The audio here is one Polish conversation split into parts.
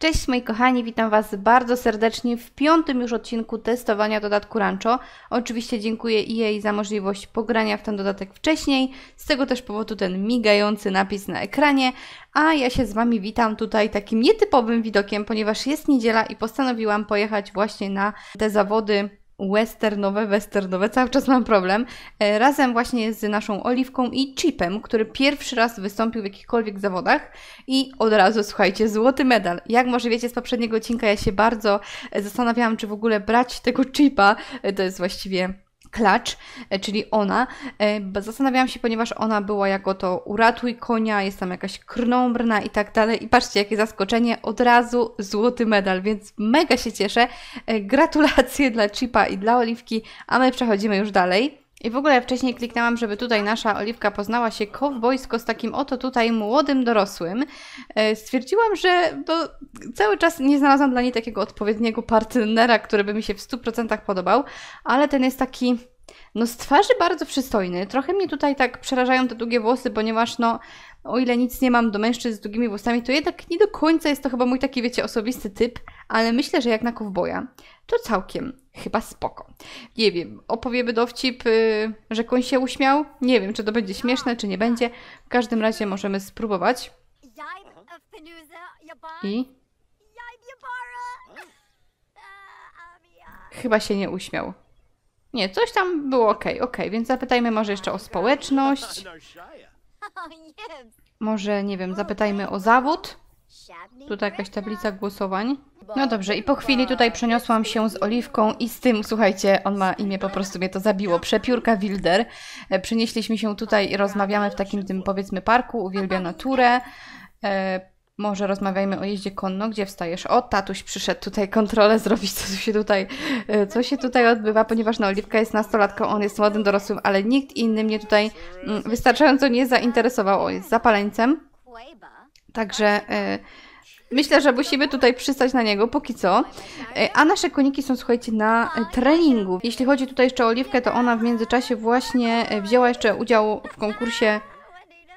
Cześć moi kochani, witam Was bardzo serdecznie w piątym już odcinku testowania dodatku Rancho. Oczywiście dziękuję jej za możliwość pogrania w ten dodatek wcześniej, z tego też powodu ten migający napis na ekranie, a ja się z Wami witam tutaj takim nietypowym widokiem, ponieważ jest niedziela i postanowiłam pojechać właśnie na te zawody westernowe, westernowe, cały czas mam problem, e, razem właśnie z naszą Oliwką i Chipem, który pierwszy raz wystąpił w jakichkolwiek zawodach i od razu, słuchajcie, złoty medal. Jak może wiecie z poprzedniego odcinka, ja się bardzo e, zastanawiałam, czy w ogóle brać tego Chipa, e, to jest właściwie Klacz, e, czyli ona. E, zastanawiałam się, ponieważ ona była jako to uratuj konia, jest tam jakaś krnąbrna i tak dalej. I patrzcie, jakie zaskoczenie, od razu złoty medal, więc mega się cieszę. E, gratulacje dla Chipa i dla Oliwki, a my przechodzimy już dalej. I w ogóle wcześniej kliknęłam, żeby tutaj nasza Oliwka poznała się kowbojsko z takim oto tutaj młodym dorosłym. Stwierdziłam, że do, cały czas nie znalazłam dla niej takiego odpowiedniego partnera, który by mi się w 100% podobał, ale ten jest taki no z twarzy bardzo przystojny. Trochę mnie tutaj tak przerażają te długie włosy, ponieważ no, o ile nic nie mam do mężczyzn z długimi włosami, to jednak nie do końca jest to chyba mój taki, wiecie, osobisty typ, ale myślę, że jak na kowboja, to całkiem chyba spoko. Nie wiem, opowiemy dowcip, yy, że koń się uśmiał. Nie wiem, czy to będzie śmieszne, czy nie będzie. W każdym razie możemy spróbować. I... Chyba się nie uśmiał. Nie, coś tam było ok, ok, więc zapytajmy może jeszcze o społeczność. Może, nie wiem, zapytajmy o zawód. Tutaj jakaś tablica głosowań. No dobrze, i po chwili tutaj przeniosłam się z Oliwką i z tym, słuchajcie, on ma imię, po prostu mnie to zabiło, Przepiórka Wilder. E, Przenieśliśmy się tutaj i rozmawiamy w takim tym, powiedzmy, parku, uwielbia naturę. E, może rozmawiajmy o jeździe konno, gdzie wstajesz? O, tatuś przyszedł tutaj kontrolę zrobić, co się tutaj, e, co się tutaj odbywa, ponieważ no, Oliwka jest nastolatką, on jest młodym dorosłym, ale nikt inny mnie tutaj mm, wystarczająco nie zainteresował. O, jest zapaleńcem. Także... E, myślę, że musimy tutaj przystać na niego póki co. E, a nasze koniki są, słuchajcie, na treningu. Jeśli chodzi tutaj jeszcze o Oliwkę, to ona w międzyczasie właśnie wzięła jeszcze udział w konkursie...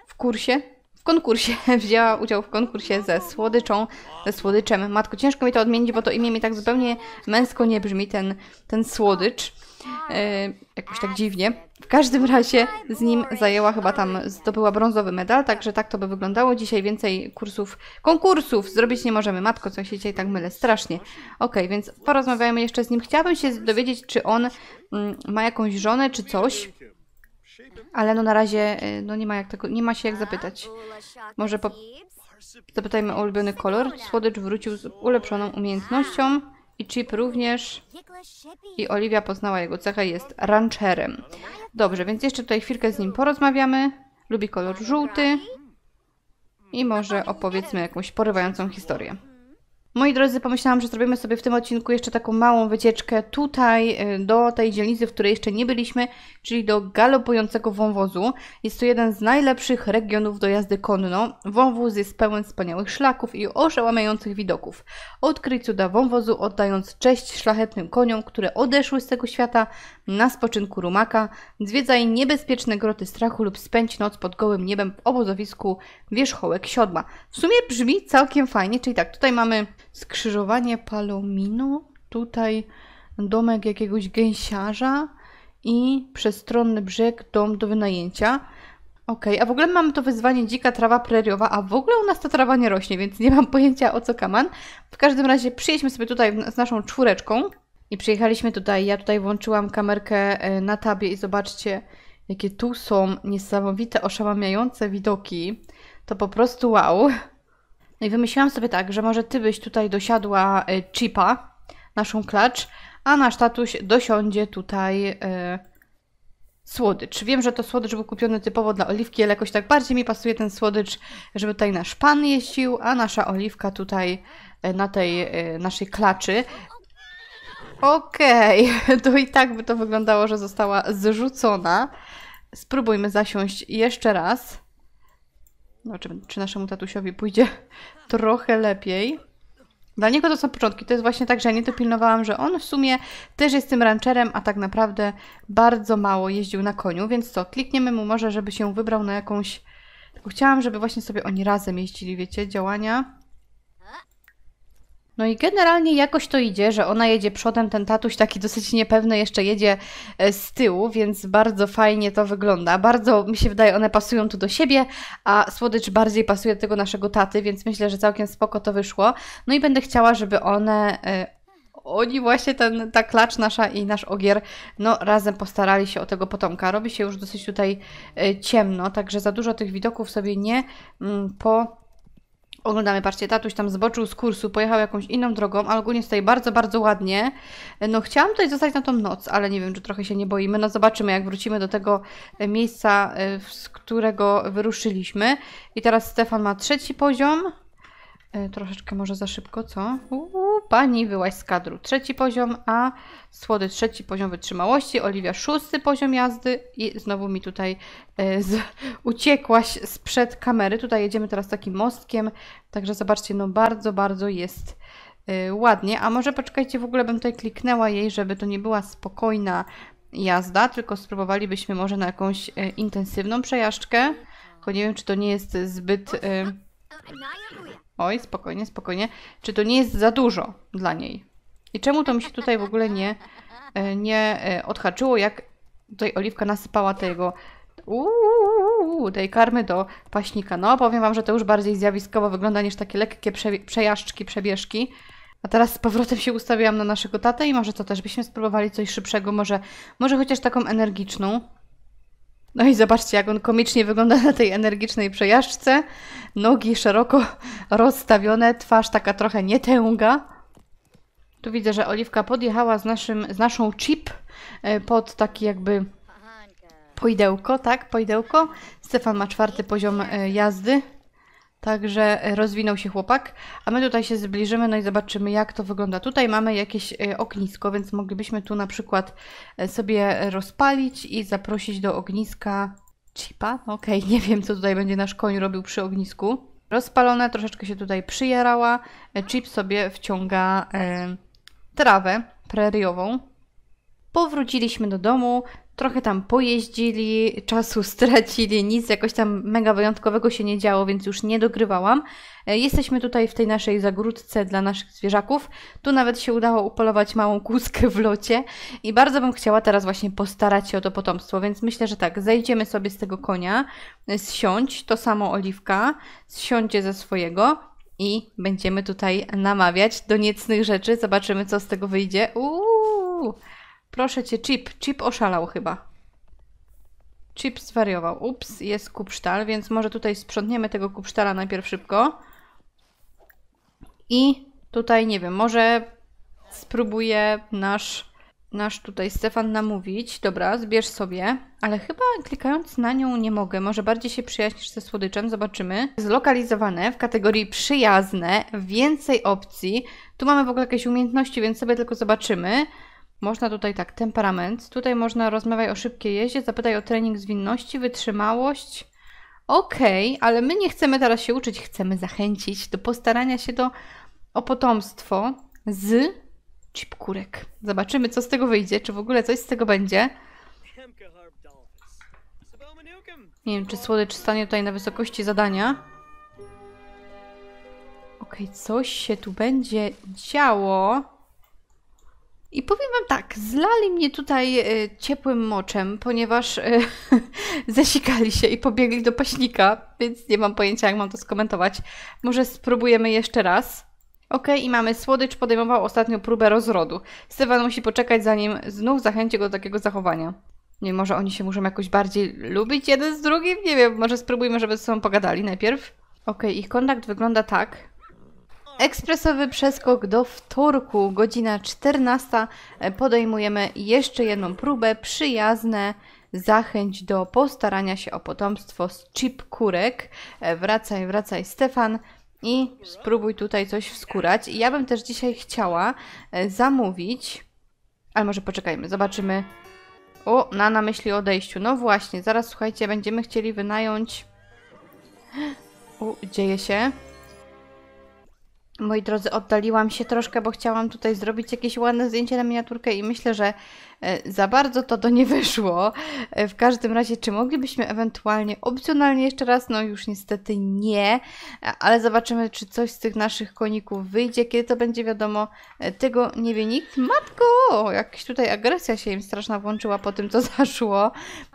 W kursie? w konkursie, wzięła udział w konkursie ze słodyczą, ze słodyczem. Matko, ciężko mi to odmienić, bo to imię mi tak zupełnie męsko nie brzmi, ten, ten słodycz. E, jakoś tak dziwnie. W każdym razie z nim zajęła chyba tam, zdobyła brązowy medal, także tak to by wyglądało. Dzisiaj więcej kursów, konkursów zrobić nie możemy. Matko, co się dzisiaj tak mylę, strasznie. Ok, więc porozmawiajmy jeszcze z nim. Chciałabym się dowiedzieć, czy on mm, ma jakąś żonę, czy coś. Ale no na razie y, no nie ma jak tego, nie ma się jak zapytać. Może po... zapytajmy o ulubiony kolor. Słodycz wrócił z ulepszoną umiejętnością i Chip również. I Oliwia poznała jego cechę, jest rancherem. Dobrze, więc jeszcze tutaj chwilkę z nim porozmawiamy. Lubi kolor żółty. I może opowiedzmy jakąś porywającą historię. Moi drodzy, pomyślałam, że zrobimy sobie w tym odcinku jeszcze taką małą wycieczkę tutaj, y, do tej dzielnicy, w której jeszcze nie byliśmy, czyli do galopującego wąwozu. Jest to jeden z najlepszych regionów do jazdy konno. Wąwóz jest pełen wspaniałych szlaków i oszałamiających widoków. Odkryj cuda wąwozu, oddając cześć szlachetnym koniom, które odeszły z tego świata na spoczynku rumaka. Zwiedzaj niebezpieczne groty strachu lub spędź noc pod gołym niebem w obozowisku wierzchołek siodma. W sumie brzmi całkiem fajnie, czyli tak, tutaj mamy skrzyżowanie Palomino, tutaj domek jakiegoś gęsiarza i przestronny brzeg, dom do wynajęcia. Okej, okay, a w ogóle mamy to wyzwanie dzika trawa preriowa, a w ogóle u nas ta trawa nie rośnie, więc nie mam pojęcia o co kaman. W każdym razie przyjedźmy sobie tutaj z naszą czwóreczką i przyjechaliśmy tutaj. Ja tutaj włączyłam kamerkę e, na tabie i zobaczcie, jakie tu są niesamowite, oszałamiające widoki. To po prostu wow. No i wymyśliłam sobie tak, że może ty byś tutaj dosiadła y, Chipa, naszą klacz, a nasz tatuś dosiądzie tutaj y, słodycz. Wiem, że to słodycz był kupiony typowo dla oliwki, ale jakoś tak bardziej mi pasuje ten słodycz, żeby tutaj nasz pan jeździł, a nasza oliwka tutaj y, na tej naszej klaczy. Okej, okay. to i tak by to wyglądało, że została zrzucona. Spróbujmy zasiąść jeszcze raz. No, czy, naszemu tatusiowi pójdzie trochę lepiej. Dla niego to są początki. To jest właśnie tak, że ja nie dopilnowałam, że on w sumie też jest tym rancherem, a tak naprawdę bardzo mało jeździł na koniu, więc co, klikniemy mu może, żeby się wybrał na jakąś... Tylko chciałam, żeby właśnie sobie oni razem jeździli, wiecie, działania. No i generalnie jakoś to idzie, że ona jedzie przodem, ten tatuś taki dosyć niepewny jeszcze jedzie e, z tyłu, więc bardzo fajnie to wygląda. Bardzo mi się wydaje, one pasują tu do siebie, a słodycz bardziej pasuje do tego naszego taty, więc myślę, że całkiem spoko to wyszło. No i będę chciała, żeby one e, oni właśnie ten, ta klacz nasza i nasz ogier, no razem postarali się o tego potomka. Robi się już dosyć tutaj e, ciemno, także za dużo tych widoków sobie nie mm, po Oglądamy, patrzcie, tatuś tam zboczył z kursu, pojechał jakąś inną drogą, ale ogólnie stoi bardzo, bardzo ładnie. No chciałam tutaj zostać na tą noc, ale nie wiem, czy trochę się nie boimy. No zobaczymy, jak wrócimy do tego e, miejsca, e, z którego wyruszyliśmy. I teraz Stefan ma trzeci poziom, E, troszeczkę może za szybko, co? Uuu, pani wyłaś z kadru. Trzeci poziom, a słody trzeci poziom wytrzymałości, Oliwia szósty poziom jazdy i znowu mi tutaj e, z, uciekłaś sprzed kamery. Tutaj jedziemy teraz takim mostkiem, także zobaczcie, no bardzo, bardzo jest e, ładnie. A może poczekajcie, w ogóle bym tutaj kliknęła jej, żeby to nie była spokojna jazda, tylko spróbowalibyśmy może na jakąś e, intensywną przejażdżkę, choć nie wiem, czy to nie jest zbyt... E, Oj, spokojnie, spokojnie. Czy to nie jest za dużo dla niej? I czemu to mi się tutaj w ogóle nie, e, nie e, odhaczyło, jak tutaj Oliwka nasypała tego uuu, tej karmy do paśnika. No, powiem Wam, że to już bardziej zjawiskowo wygląda niż takie lekkie prze, przejażdżki, przebieżki. A teraz z powrotem się ustawiłam na naszego tatę i może to też byśmy spróbowali coś szybszego, może, może chociaż taką energiczną. No i zobaczcie, jak on komicznie wygląda na tej energicznej przejażdżce. Nogi szeroko rozstawione, twarz taka trochę nietęga. Tu widzę, że Oliwka podjechała z, naszym, z naszą chip e, pod taki jakby pojdełko, tak? Pojdełko. Stefan ma czwarty poziom e, jazdy. Także e, rozwinął się chłopak, a my tutaj się zbliżymy, no i zobaczymy jak to wygląda. Tutaj mamy jakieś e, ognisko, więc moglibyśmy tu na przykład e, sobie rozpalić i zaprosić do ogniska chipa. Okej, okay, nie wiem co tutaj będzie nasz koń robił przy ognisku. Rozpalone, troszeczkę się tutaj przyjarała. Chip sobie wciąga e, trawę preriową. Powróciliśmy do domu, trochę tam pojeździli, czasu stracili, nic jakoś tam mega wyjątkowego się nie działo, więc już nie dogrywałam. E, jesteśmy tutaj w tej naszej zagródce dla naszych zwierzaków. Tu nawet się udało upolować małą kłuskę w locie i bardzo bym chciała teraz właśnie postarać się o to potomstwo, więc myślę, że tak, zejdziemy sobie z tego konia, e, zsiądź, to samo oliwka, zsiądzie ze swojego, i będziemy tutaj namawiać do niecnych rzeczy. Zobaczymy, co z tego wyjdzie. Uuu! Proszę cię, Chip. Chip oszalał chyba. Chip zwariował. Ups, jest kupsztal, więc może tutaj sprzątniemy tego kupsztala najpierw szybko. I tutaj, nie wiem, może spróbuję nasz, nasz tutaj Stefan namówić. Dobra, zbierz sobie. Ale chyba klikając na nią nie mogę. Może bardziej się przyjaźnisz ze słodyczem, zobaczymy. Zlokalizowane w kategorii przyjazne, więcej opcji. Tu mamy w ogóle jakieś umiejętności, więc sobie tylko zobaczymy. Można tutaj tak, temperament. Tutaj można rozmawiać o szybkiej jeździe, zapytaj o trening zwinności, wytrzymałość. Okej, okay, ale my nie chcemy teraz się uczyć, chcemy zachęcić do postarania się do, o potomstwo z chipkurek. Zobaczymy, co z tego wyjdzie, czy w ogóle coś z tego będzie. Nie wiem, czy słodycz stanie tutaj na wysokości zadania. Okej, okay, coś się tu będzie działo. I powiem Wam tak, zlali mnie tutaj e, ciepłym moczem, ponieważ y, zasikali się i pobiegli do paśnika, więc nie mam pojęcia, jak mam to skomentować. Może spróbujemy jeszcze raz. Okej, i mamy słodycz podejmował ostatnią próbę rozrodu. Stefan musi poczekać, zanim znów zachęci go do takiego zachowania. Nie wiem, może oni się muszą jakoś bardziej lubić jeden z drugim? Nie wiem, może spróbujmy, żeby ze sobą pogadali najpierw. Okej. ich kontakt wygląda tak. Ekspresowy przeskok do wtorku, godzina 14. E, podejmujemy jeszcze jedną próbę. Przyjazne zachęć do postarania się o potomstwo z chip kurek. E, wracaj, wracaj, Stefan. I spróbuj tutaj coś wskurać. I ja bym też dzisiaj chciała e, zamówić. Ale może poczekajmy, zobaczymy. O, na na myśli odejściu. No właśnie, zaraz słuchajcie, będziemy chcieli wynająć. U, dzieje się. Moi drodzy, oddaliłam się troszkę, bo chciałam tutaj zrobić jakieś ładne zdjęcie na miniaturkę i myślę, że E, za bardzo to do nie wyszło. E, w każdym razie, czy moglibyśmy ewentualnie opcjonalnie jeszcze raz? No już niestety nie, e, ale zobaczymy, czy coś z tych naszych koników wyjdzie. Kiedy to będzie wiadomo, tego nie wie nikt. Matko! Jakaś tutaj agresja się im straszna włączyła po tym, co zaszło.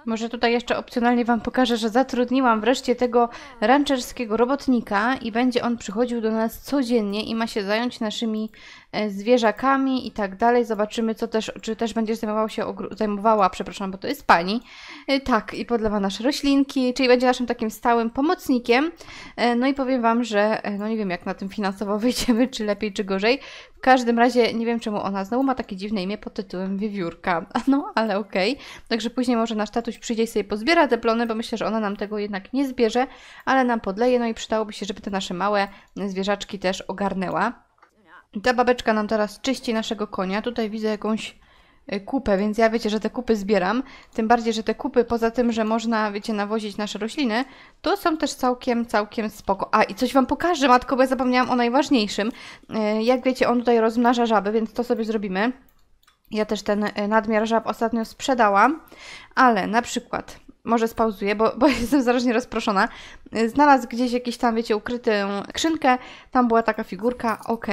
Może tutaj jeszcze opcjonalnie Wam pokażę, że zatrudniłam wreszcie tego rancherskiego robotnika i będzie on przychodził do nas codziennie i ma się zająć naszymi E, zwierzakami i tak dalej. Zobaczymy, co też, czy też będzie zajmował się, zajmowała, przepraszam, bo to jest pani. E, tak, i podlewa nasze roślinki, czyli będzie naszym takim stałym pomocnikiem. E, no i powiem Wam, że no nie wiem, jak na tym finansowo wyjdziemy, czy lepiej, czy gorzej. W każdym razie nie wiem, czemu ona znowu ma takie dziwne imię pod tytułem Wiewiórka. No, ale okej. Okay. Także później może nasz tatuś przyjdzie i sobie pozbiera te plony, bo myślę, że ona nam tego jednak nie zbierze, ale nam podleje, no i przydałoby się, żeby te nasze małe zwierzaczki też ogarnęła. Ta babeczka nam teraz czyści naszego konia. Tutaj widzę jakąś e, kupę, więc ja wiecie, że te kupy zbieram. Tym bardziej, że te kupy, poza tym, że można, wiecie, nawozić nasze rośliny, to są też całkiem, całkiem spoko. A, i coś Wam pokażę, matko, bo ja zapomniałam o najważniejszym. E, jak wiecie, on tutaj rozmnaża żaby, więc to sobie zrobimy. Ja też ten e, nadmiar żab ostatnio sprzedałam, ale na przykład może spauzuję, bo, bo jestem zarośnie rozproszona. Znalazł gdzieś jakiś tam, wiecie, ukrytą krzynkę. tam była taka figurka, ok.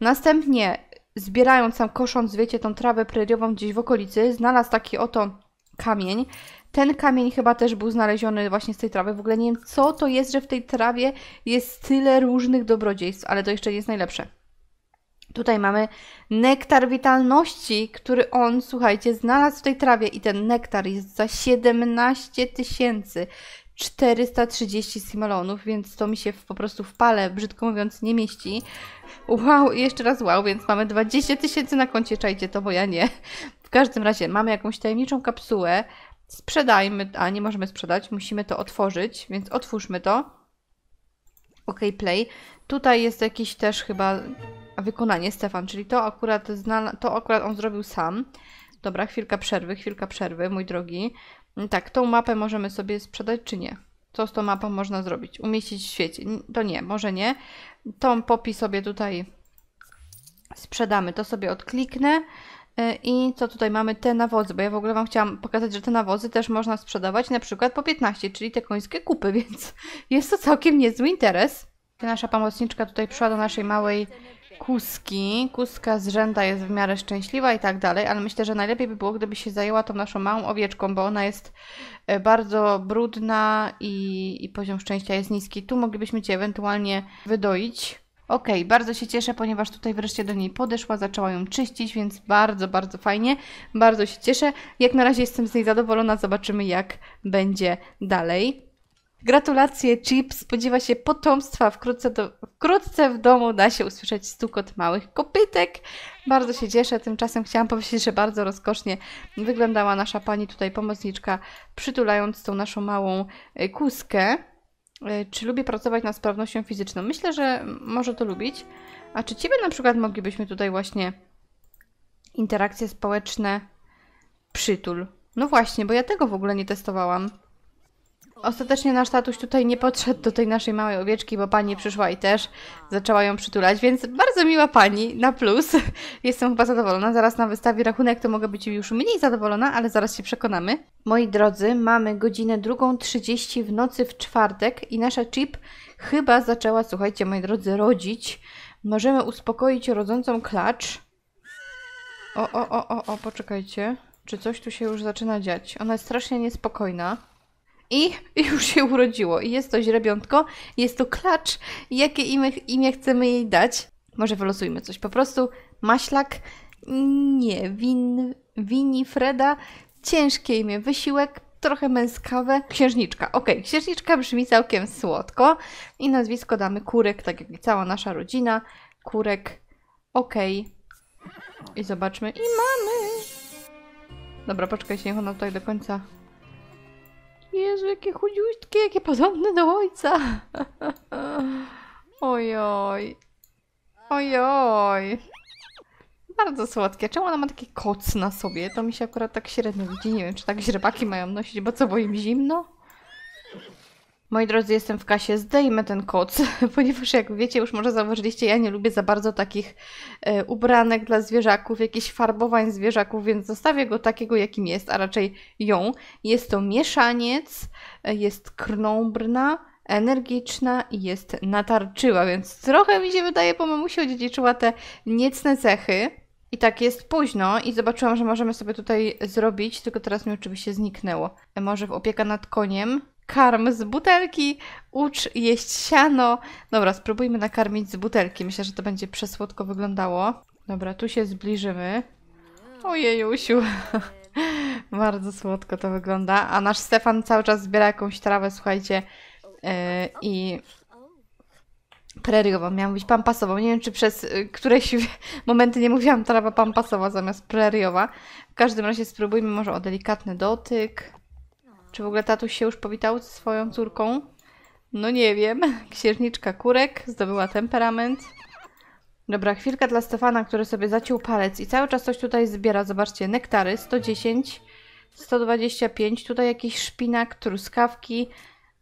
Następnie zbierając tam, kosząc, wiecie, tą trawę preriową gdzieś w okolicy, znalazł taki oto kamień. Ten kamień chyba też był znaleziony właśnie z tej trawy. W ogóle nie wiem, co to jest, że w tej trawie jest tyle różnych dobrodziejstw, ale to jeszcze nie jest najlepsze. Tutaj mamy nektar witalności, który on, słuchajcie, znalazł w tej trawie i ten nektar jest za 17 tysięcy 430 simolonów, więc to mi się po prostu w pale, brzydko mówiąc, nie mieści. Wow, jeszcze raz wow, więc mamy 20 tysięcy na koncie, czajcie to, bo ja nie. W każdym razie mamy jakąś tajemniczą kapsułę, sprzedajmy, a nie możemy sprzedać, musimy to otworzyć, więc otwórzmy to. OK, play. Tutaj jest jakiś też chyba wykonanie Stefan, czyli to akurat, to akurat on zrobił sam. Dobra, chwilka przerwy, chwilka przerwy, mój drogi. Tak, tą mapę możemy sobie sprzedać, czy nie? Co z tą mapą można zrobić? Umieścić w świecie? To nie, może nie. Tą popi sobie tutaj sprzedamy. To sobie odkliknę. Y, I co tutaj mamy? Te nawozy, bo ja w ogóle Wam chciałam pokazać, że te nawozy też można sprzedawać na przykład po 15, czyli te końskie kupy, więc jest to całkiem niezły interes. Nasza pomocniczka tutaj przyszła do naszej małej kuski, kuska z rzęda jest w miarę szczęśliwa i tak dalej, ale myślę, że najlepiej by było, gdyby się zajęła tą naszą małą owieczką, bo ona jest e, bardzo brudna i, i poziom szczęścia jest niski. Tu moglibyśmy Cię ewentualnie wydoić. Ok, bardzo się cieszę, ponieważ tutaj wreszcie do niej podeszła, zaczęła ją czyścić, więc bardzo, bardzo fajnie, bardzo się cieszę. Jak na razie jestem z niej zadowolona, zobaczymy jak będzie dalej. Gratulacje, Chip. Spodziewa się potomstwa. Wkrótce, do, wkrótce w domu da się usłyszeć stukot małych kopytek. Bardzo się cieszę. Tymczasem chciałam powiedzieć, że bardzo rozkosznie wyglądała nasza pani tutaj pomocniczka, przytulając tą naszą małą e, kózkę. E, czy lubię pracować nad sprawnością fizyczną? Myślę, że może to lubić. A czy ciebie na przykład moglibyśmy tutaj właśnie interakcje społeczne przytul? No właśnie, bo ja tego w ogóle nie testowałam. Ostatecznie nasz tatuś tutaj nie podszedł do tej naszej małej owieczki, bo pani przyszła i też zaczęła ją przytulać, więc bardzo miła pani, na plus. Jestem chyba zadowolona, zaraz na wystawie rachunek to mogę być już mniej zadowolona, ale zaraz się przekonamy. Moi drodzy, mamy godzinę 2.30 w nocy w czwartek i nasza chip chyba zaczęła, słuchajcie moi drodzy, rodzić. Możemy uspokoić rodzącą klacz. O, o, o, o, o, poczekajcie. Czy coś tu się już zaczyna dziać? Ona jest strasznie niespokojna. I już się urodziło. I jest to źrebiątko, jest to klacz. Jakie imię, imię chcemy jej dać? Może wylosujmy coś. Po prostu maślak, nie, win, Winifreda, ciężkie imię, wysiłek, trochę męskawe. Księżniczka. Ok, księżniczka brzmi całkiem słodko. I nazwisko damy Kurek, tak jak i cała nasza rodzina. Kurek. Ok. I zobaczmy. I mamy! Dobra, poczekaj, niech ona tutaj do końca Jezu, jakie chudziutki, jakie podobne do ojca. Ojoj. Ojoj. Bardzo słodkie. Czemu ona ma taki koc na sobie? To mi się akurat tak średnio widzi. Nie wiem, czy tak źrebaki mają nosić, bo co, bo im zimno? Moi drodzy, jestem w kasie, zdejmę ten koc, ponieważ jak wiecie, już może zauważyliście, ja nie lubię za bardzo takich e, ubranek dla zwierzaków, jakichś farbowań zwierzaków, więc zostawię go takiego, jakim jest, a raczej ją. Jest to mieszaniec, e, jest krnąbrna, energiczna i jest natarczyła, więc trochę mi się wydaje, bo mamusi odziedziczyła te niecne cechy. I tak jest późno i zobaczyłam, że możemy sobie tutaj zrobić, tylko teraz mi oczywiście zniknęło. E, może w opieka nad koniem karm z butelki, ucz jeść siano. Dobra, spróbujmy nakarmić z butelki. Myślę, że to będzie przesłodko wyglądało. Dobra, tu się zbliżymy. Ojejusiu. Bardzo słodko to wygląda. A nasz Stefan cały czas zbiera jakąś trawę, słuchajcie. Yy, I preriową. Miałam być pampasową. Nie wiem, czy przez e, któreś momenty nie mówiłam trawa pampasowa zamiast preriowa. W każdym razie spróbujmy może o delikatny dotyk. Czy w ogóle tatuś się już powitał ze swoją córką? No nie wiem. Księżniczka Kurek zdobyła temperament. Dobra, chwilka dla Stefana, który sobie zaciął palec i cały czas coś tutaj zbiera. Zobaczcie, nektary 110, 125, tutaj jakiś szpinak, truskawki,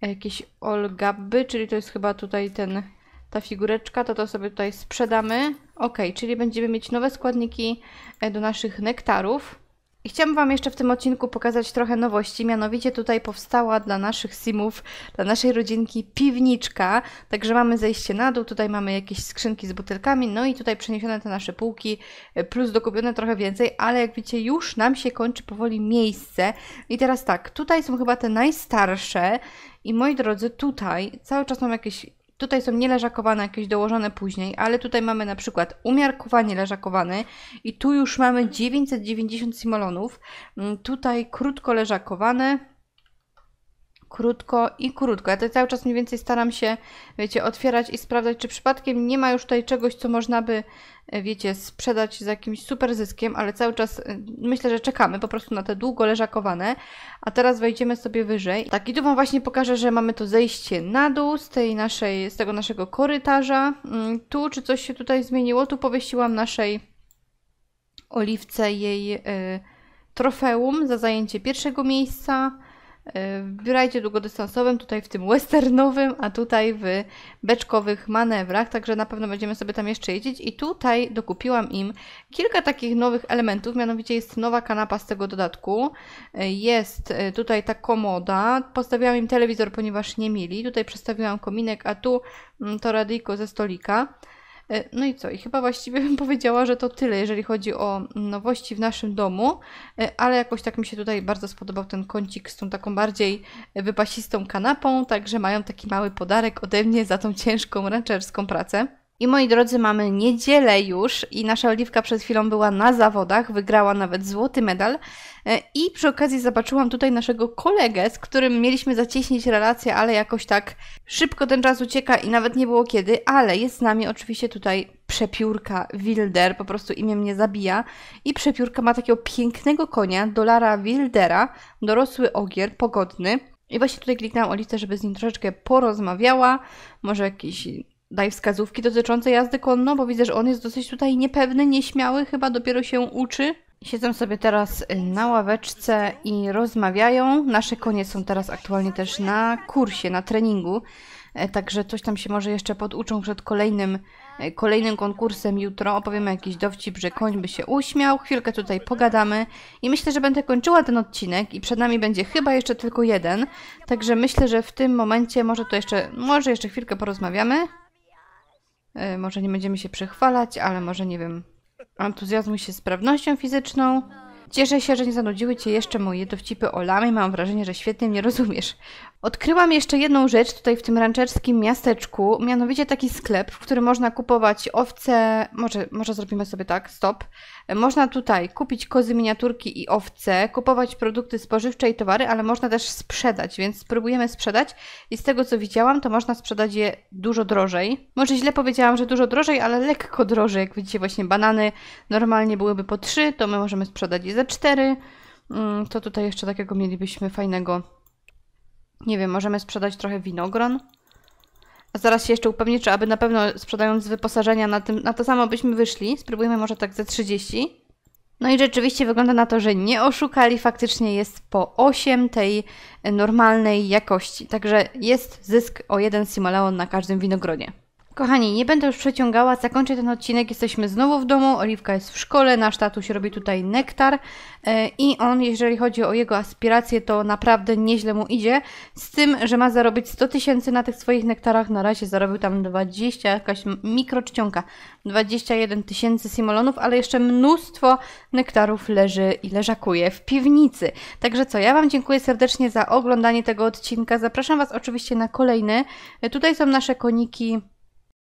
jakieś olgaby, czyli to jest chyba tutaj ten, ta figureczka, to to sobie tutaj sprzedamy. Ok, czyli będziemy mieć nowe składniki e, do naszych nektarów. I chciałabym Wam jeszcze w tym odcinku pokazać trochę nowości, mianowicie tutaj powstała dla naszych simów, dla naszej rodzinki piwniczka, także mamy zejście na dół, tutaj mamy jakieś skrzynki z butelkami, no i tutaj przeniesione te nasze półki, e, plus dokupione trochę więcej, ale jak widzicie już nam się kończy powoli miejsce. I teraz tak, tutaj są chyba te najstarsze i moi drodzy, tutaj cały czas mam jakieś Tutaj są nieleżakowane, jakieś dołożone później, ale tutaj mamy na przykład umiarkowanie leżakowany i tu już mamy 990 simolonów. Mm, tutaj krótko leżakowane krótko i krótko. Ja to cały czas mniej więcej staram się, wiecie, otwierać i sprawdzać, czy przypadkiem nie ma już tutaj czegoś, co można by, e, wiecie, sprzedać z jakimś super zyskiem, ale cały czas e, myślę, że czekamy po prostu na te długo leżakowane. A teraz wejdziemy sobie wyżej. Tak, i tu Wam właśnie pokażę, że mamy to zejście na dół z tej naszej, z tego naszego korytarza. Mm, tu, czy coś się tutaj zmieniło? Tu powiesiłam naszej oliwce jej... E, trofeum za zajęcie pierwszego miejsca. E, w biurajcie długodystansowym, tutaj w tym westernowym, a tutaj w beczkowych manewrach, także na pewno będziemy sobie tam jeszcze jeździć i tutaj dokupiłam im kilka takich nowych elementów, mianowicie jest nowa kanapa z tego dodatku, e, jest e, tutaj ta komoda, postawiłam im telewizor, ponieważ nie mieli, tutaj przestawiłam kominek, a tu mm, to radyjko ze stolika, E, no i co? I chyba właściwie bym powiedziała, że to tyle, jeżeli chodzi o nowości w naszym domu, e, ale jakoś tak mi się tutaj bardzo spodobał ten kącik z tą taką bardziej wypasistą kanapą, także mają taki mały podarek ode mnie za tą ciężką rancherską pracę. I moi drodzy, mamy niedzielę już i nasza Oliwka przed chwilą była na zawodach, wygrała nawet złoty medal. E, I przy okazji zobaczyłam tutaj naszego kolegę, z którym mieliśmy zacieśnić relację, ale jakoś tak szybko ten czas ucieka i nawet nie było kiedy, ale jest z nami oczywiście tutaj przepiórka Wilder, po prostu imię mnie zabija. I przepiórka ma takiego pięknego konia, dolara Wildera, dorosły ogier, pogodny. I właśnie tutaj kliknęłam o listę, żeby z nim troszeczkę porozmawiała, może jakiś daj wskazówki dotyczące jazdy konno, bo widzę, że on jest dosyć tutaj niepewny, nieśmiały, chyba dopiero się uczy. Siedzą sobie teraz na ławeczce i rozmawiają. Nasze konie są teraz aktualnie też na kursie, na treningu, e, także coś tam się może jeszcze poduczą przed kolejnym, e, kolejnym konkursem jutro. Opowiemy jakiś dowcip, że koń by się uśmiał, chwilkę tutaj pogadamy i myślę, że będę kończyła ten odcinek i przed nami będzie chyba jeszcze tylko jeden, także myślę, że w tym momencie może to jeszcze, może jeszcze chwilkę porozmawiamy. Y, może nie będziemy się przechwalać, ale może nie wiem. Entuzjazmuj się sprawnością fizyczną. Cieszę się, że nie zanudziły Cię jeszcze moje dowcipy o lamy. Mam wrażenie, że świetnie mnie rozumiesz. Odkryłam jeszcze jedną rzecz tutaj w tym rancherskim miasteczku, mianowicie taki sklep, w którym można kupować owce. Może, może zrobimy sobie tak, stop. Można tutaj kupić kozy miniaturki i owce, kupować produkty spożywcze i towary, ale można też sprzedać, więc spróbujemy sprzedać. I z tego co widziałam, to można sprzedać je dużo drożej. Może źle powiedziałam, że dużo drożej, ale lekko drożej. Jak widzicie, właśnie banany normalnie byłyby po 3, to my możemy sprzedać je za 4. Mm, to tutaj jeszcze takiego mielibyśmy fajnego nie wiem, możemy sprzedać trochę winogron. A zaraz się jeszcze upewnię, czy aby na pewno sprzedając wyposażenia na, tym, na to samo byśmy wyszli. Spróbujmy może tak ze 30. No i rzeczywiście wygląda na to, że nie oszukali, faktycznie jest po 8 tej normalnej jakości. Także jest zysk o jeden simoleon na każdym winogronie. Kochani, nie będę już przeciągała, zakończę ten odcinek. Jesteśmy znowu w domu, Oliwka jest w szkole, nasz tatuś robi tutaj nektar e, i on, jeżeli chodzi o jego aspiracje, to naprawdę nieźle mu idzie, z tym, że ma zarobić 100 tysięcy na tych swoich nektarach. Na razie zarobił tam 20, jakaś mikroczcionka, 21 tysięcy simolonów, ale jeszcze mnóstwo nektarów leży i leżakuje w piwnicy. Także co, ja Wam dziękuję serdecznie za oglądanie tego odcinka. Zapraszam Was oczywiście na kolejny. E, tutaj są nasze koniki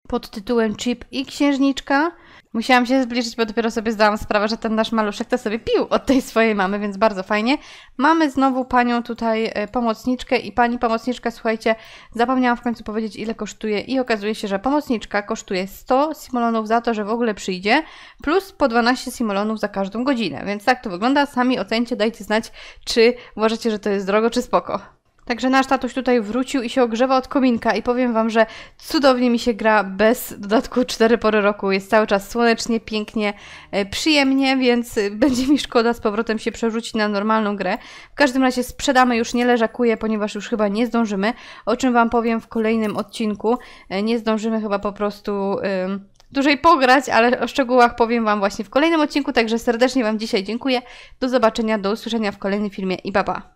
pod tytułem Chip i Księżniczka. Musiałam się zbliżyć, bo dopiero sobie zdałam sprawę, że ten nasz maluszek to sobie pił od tej swojej mamy, więc bardzo fajnie. Mamy znowu panią tutaj e, pomocniczkę i pani pomocniczka, słuchajcie, zapomniałam w końcu powiedzieć ile kosztuje i okazuje się, że pomocniczka kosztuje 100 simolonów za to, że w ogóle przyjdzie, plus po 12 simolonów za każdą godzinę. Więc tak to wygląda, sami ocencie, dajcie znać, czy uważacie, że to jest drogo, czy spoko. Także nasz tatuś tutaj wrócił i się ogrzewa od kominka i powiem Wam, że cudownie mi się gra bez dodatku 4 pory roku. Jest cały czas słonecznie, pięknie, e, przyjemnie, więc e, będzie mi szkoda z powrotem się przerzucić na normalną grę. W każdym razie sprzedamy już nie leżakuje, ponieważ już chyba nie zdążymy, o czym Wam powiem w kolejnym odcinku. E, nie zdążymy chyba po prostu... Yy dłużej pograć, ale o szczegółach powiem Wam właśnie w kolejnym odcinku, także serdecznie Wam dzisiaj dziękuję. Do zobaczenia, do usłyszenia w kolejnym filmie i baba.